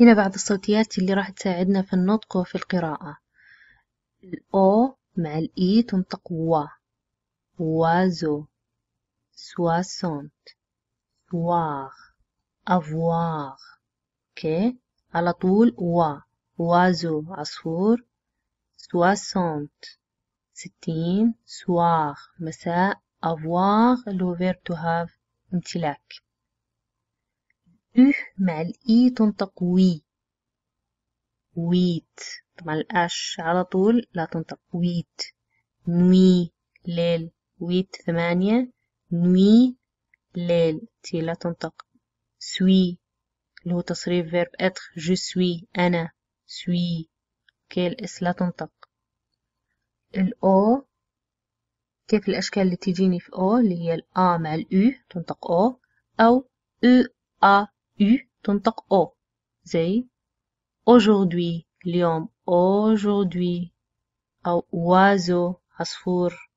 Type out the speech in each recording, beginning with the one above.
هنا بعض الصوتيات اللي راح تساعدنا في النطق وفي القراءة الأو مع الإي تنطق وا وازو سواسونت واغ أفواغ اوكي على طول وا وازو عصفور سواسونت ستين سواغ مساء أفواغ اللي هو verb to امتلاك أه مع الإي تنطق وي ويت طبعا الأش على طول لا تنطق ويت نوي ليل ويت ثمانية نوي ليل تي لا تنطق سوي اللي هو تصريف فيرب اتر جو سوي أنا سوي اوكي الاس لا تنطق الأو كيف الأشكال اللي تجيني في أو اللي هي الأ مع الأو تنطق أو أو أ أ U تنطق O زي aujourd'hui اليوم aujourd'hui أو oiseau عصفور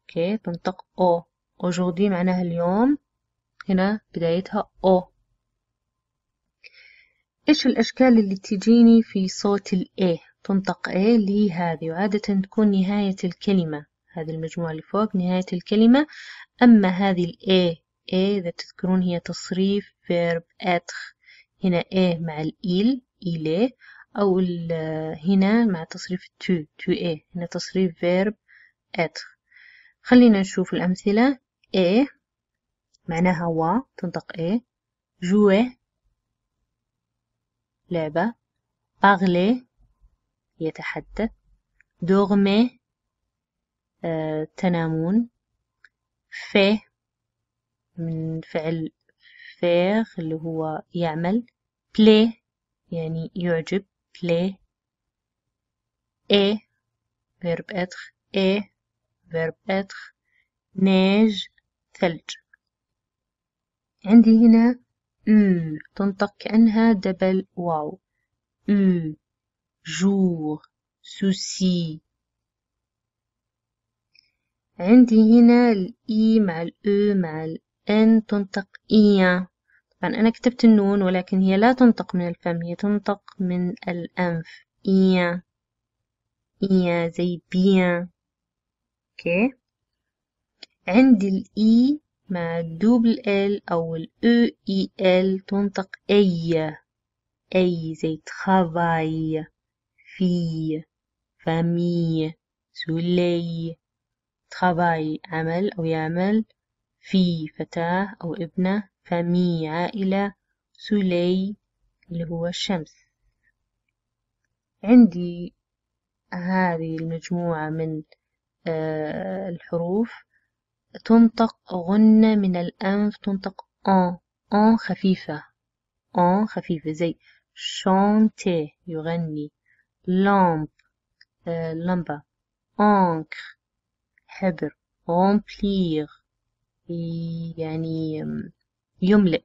أوكي تنطق O aujourd'hui معناها اليوم هنا بدايتها أو إيش الأشكال اللي تجيني في صوت ال A تنطق A اللي هي هذه وعادة تكون نهاية الكلمة هذه المجموعة اللي فوق نهاية الكلمة أما هذه ال A A إذا تذكرون هي تصريف verb être هنا A مع الإيل إليه أو هنا مع تصريف تو تو A هنا تصريف verb être خلينا نشوف الأمثلة A معناها و تنطق A jouer لعبة parler يتحدث dormir آه تنامون fait من فعل فيغ اللي هو يعمل play يعني يعجب play ايه verb être ايه verb être نيج ثلج عندي هنا أو تنطق كأنها دبل واو أو جور سوسي عندي هنا الإي مع الأو مع ال e أن تنطق إيا طبعا أنا كتبت النون ولكن هي لا تنطق من الفم هي تنطق من الأنف إيا إيا زي بيا أوكي عندي الإي مع الدوبل ال أو الأو إي ال تنطق أي أي زي تخافاي في فامي سولي تخافاي عمل أو يعمل في فتاة أو ابنة فمي عائلة سولي اللي هو الشمس عندي هذه المجموعة من آه، الحروف تنطق غنة من الأنف تنطق أن أن خفيفة أن خفيفة زي شانتي يغني لامب آه، لمبة أنكر حبر remplir يعني يملئ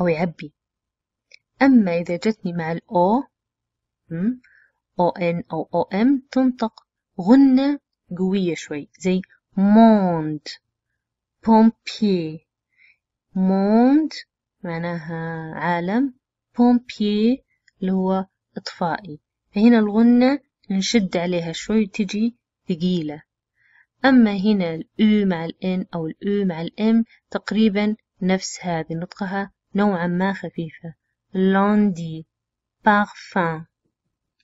أو يعبي أما إذا جتني مع الأو أو إن أو أو إم تنطق غنة قوية شوي زي موند بومبي موند معناها عالم بومبي اللي هو إطفائي فهنا الغنة نشد عليها شوي تجي ثقيلة أما هنا الأو مع الإن أو الأو مع الإم تقريبا نفس هذه نطقها نوعا ما خفيفة لوندي بارفان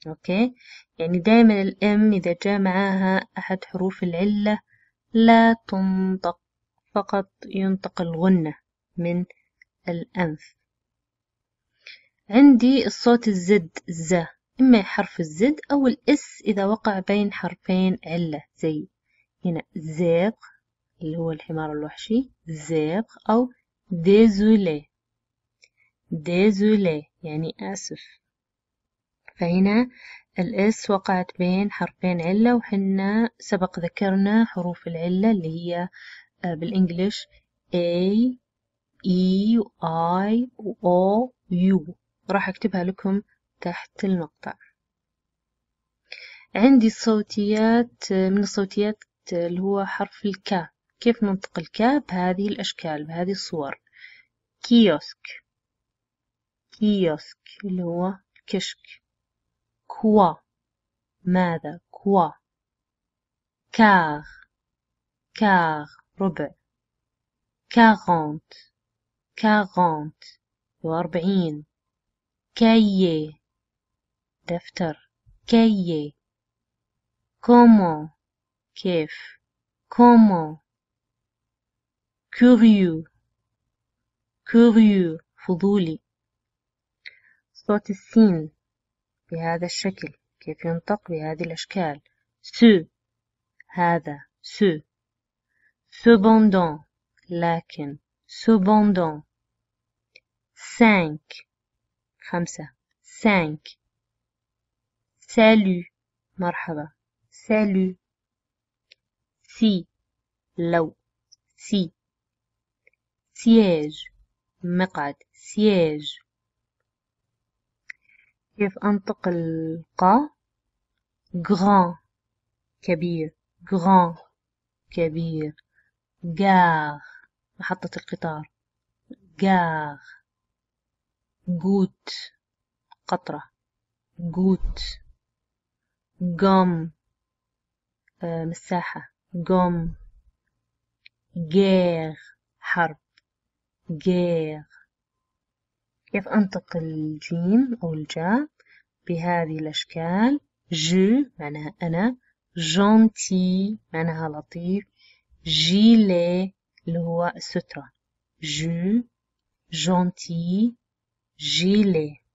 أوكي يعني دائما الإم إذا جاء معاها أحد حروف العلة لا تنطق فقط ينطق الغنة من الأنف عندي الصوت الزد ز إما حرف الزد أو الإس إذا وقع بين حرفين علة زي هنا زيغ اللي هو الحمار الوحشي زيغ أو ديزولي ديزولي يعني آسف فهنا الاس وقعت بين حرفين علة وحنا سبق ذكرنا حروف العلة اللي هي آه، بالإنجليش A E و I و O U راح أكتبها لكم تحت المقطع عندي الصوتيات آه، من الصوتيات اللي هو حرف الكا كيف ننطق الكا بهذه الأشكال بهذه الصور كيوسك كيوسك اللي هو كشك كوا ماذا كوا كار كار ربع كارونت كارونت وأربعين كايي دفتر كايي كومون كيف كومو كوريو كوريو فضولي صوت السين بهذا الشكل كيف ينطق بهذه الأشكال سو هذا سو سبوندون لكن سبوندون سانك خمسة سانك سالو مرحبا سالو سي لو سي سياج مقعد سياج كيف أنطق القا غران كبير غران كبير غار محطة القطار غار غوت قطرة غوت جم آه، مساحة قم جير حرب guerre كيف أنطق الجيم أو الجاء بهذه الأشكال جو معناها أنا جونتي معناها لطيف جيلي اللي هو السترة جو جونتي جيلي